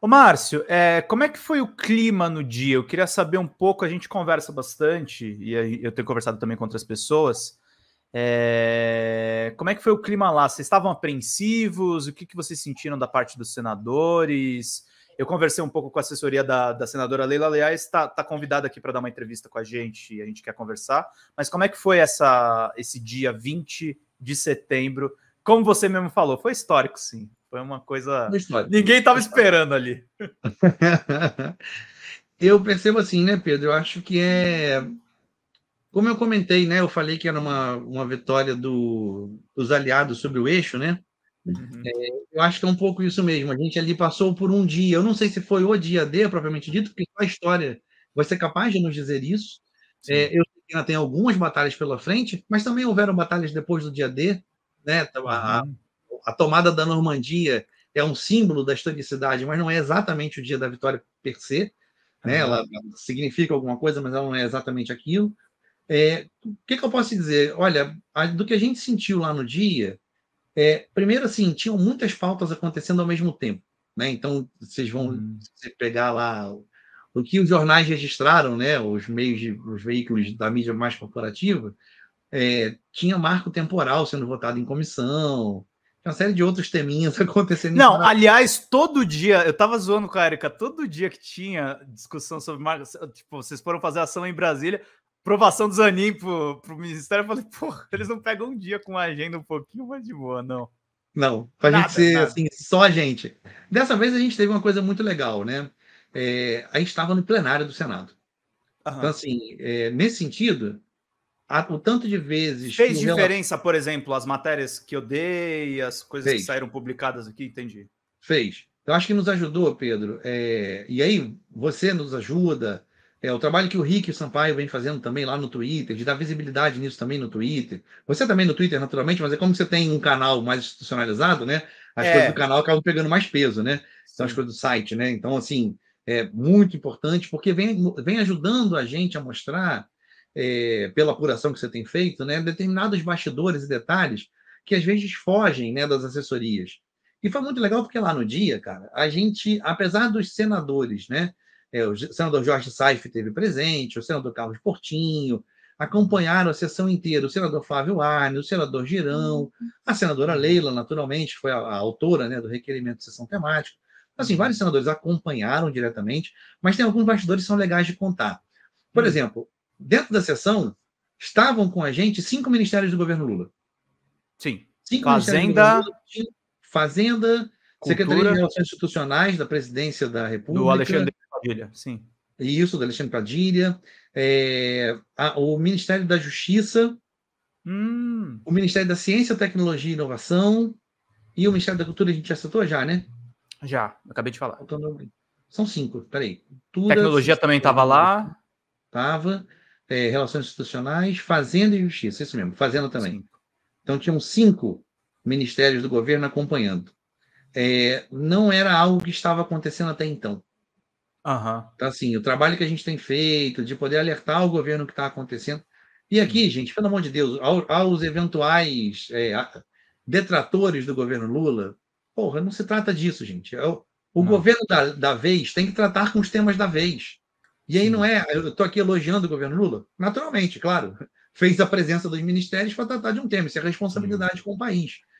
Ô Márcio, é, como é que foi o clima no dia? Eu queria saber um pouco, a gente conversa bastante, e eu tenho conversado também com outras pessoas. É, como é que foi o clima lá? Vocês estavam apreensivos? O que, que vocês sentiram da parte dos senadores? Eu conversei um pouco com a assessoria da, da senadora Leila, aliás, está tá convidada aqui para dar uma entrevista com a gente, e a gente quer conversar. Mas como é que foi essa, esse dia 20 de setembro? Como você mesmo falou, foi histórico, sim. Foi uma coisa. Ninguém estava esperando ali. eu percebo assim, né, Pedro? Eu acho que é. Como eu comentei, né? Eu falei que era uma, uma vitória do, dos aliados sobre o eixo, né? Uhum. É, eu acho que é um pouco isso mesmo. A gente ali passou por um dia. Eu não sei se foi o dia D, propriamente dito, porque só a história vai ser é capaz de nos dizer isso. É, eu ainda tem algumas batalhas pela frente, mas também houveram batalhas depois do dia D, né? Então, a, uhum a tomada da Normandia é um símbolo da historicidade, mas não é exatamente o dia da vitória per se. Né? Ela significa alguma coisa, mas ela não é exatamente aquilo. É, o que, que, eu posso dizer? Olha, a, do que a gente sentiu lá no dia, é, primeiro, assim, tinham muitas pautas acontecendo ao mesmo tempo. Né? Então, vocês vão uhum. pegar lá o, o que os jornais registraram, né? os meios, de, os veículos da mídia mais corporativa, é, tinha marco temporal sendo votado em comissão, uma série de outros teminhas acontecendo. Não, aliás, todo dia, eu tava zoando com a Erika, todo dia que tinha discussão sobre marcas, tipo, vocês foram fazer ação em Brasília, aprovação dos anim pro, pro Ministério, eu falei, porra, eles não pegam um dia com a agenda um pouquinho mais de boa, não. Não, pra nada, gente ser nada. assim, só a gente. Dessa vez a gente teve uma coisa muito legal, né? É, a gente estava no plenário do Senado. Então, assim, é, nesse sentido, o tanto de vezes. Fez diferença, relato... por exemplo, as matérias que eu dei, as coisas Fez. que saíram publicadas aqui, entendi. Fez. Eu acho que nos ajudou, Pedro. É... e aí, você nos ajuda. É, o trabalho que o Rick e o Sampaio vem fazendo também lá no Twitter, de dar visibilidade nisso também no Twitter. Você também no Twitter, naturalmente, mas é como você tem um canal mais institucionalizado, né? As é. coisas do canal acabam pegando mais peso, né? São as coisas do site, né? Então, assim, é muito importante, porque vem, vem ajudando a gente a mostrar é, pela apuração que você tem feito, né, determinados bastidores e detalhes que às vezes fogem né, das assessorias. E foi muito legal porque lá no dia, cara, a gente, apesar dos senadores, né, é, o senador Jorge Saif teve presente, o senador Carlos Portinho, acompanharam a sessão inteira o senador Flávio Arne, o senador Girão, uhum. a senadora Leila, naturalmente, foi a, a autora né, do requerimento de sessão temática. Assim, uhum. vários senadores acompanharam diretamente, mas tem alguns bastidores que são legais de contar. Por uhum. exemplo, dentro da sessão, estavam com a gente cinco ministérios do governo Lula. Sim. Cinco Fazenda. Lula, Fazenda, Cultura, Secretaria de Relações Institucionais da Presidência da República. Do Alexandre Padilha, sim. Isso, do Alexandre Padilha. É, a, o Ministério da Justiça. Hum. O Ministério da Ciência, Tecnologia e Inovação. E o Ministério da Cultura, a gente já citou já, né? Já, acabei de falar. Então, são cinco, peraí. Cultura, Tecnologia também estava lá. Estava é, Relações Institucionais, Fazenda e Justiça, isso mesmo, Fazenda também. Sim. Então tinham cinco ministérios do governo acompanhando. É, não era algo que estava acontecendo até então. Uhum. Então, assim, o trabalho que a gente tem feito de poder alertar o governo o que está acontecendo. E aqui, gente, pelo amor de Deus, aos eventuais é, detratores do governo Lula, porra, não se trata disso, gente. É o, o governo da, da vez tem que tratar com os temas da vez. E aí não é, eu estou aqui elogiando o governo Lula? Naturalmente, claro. Fez a presença dos ministérios para tratar de um tema, isso é responsabilidade com o país.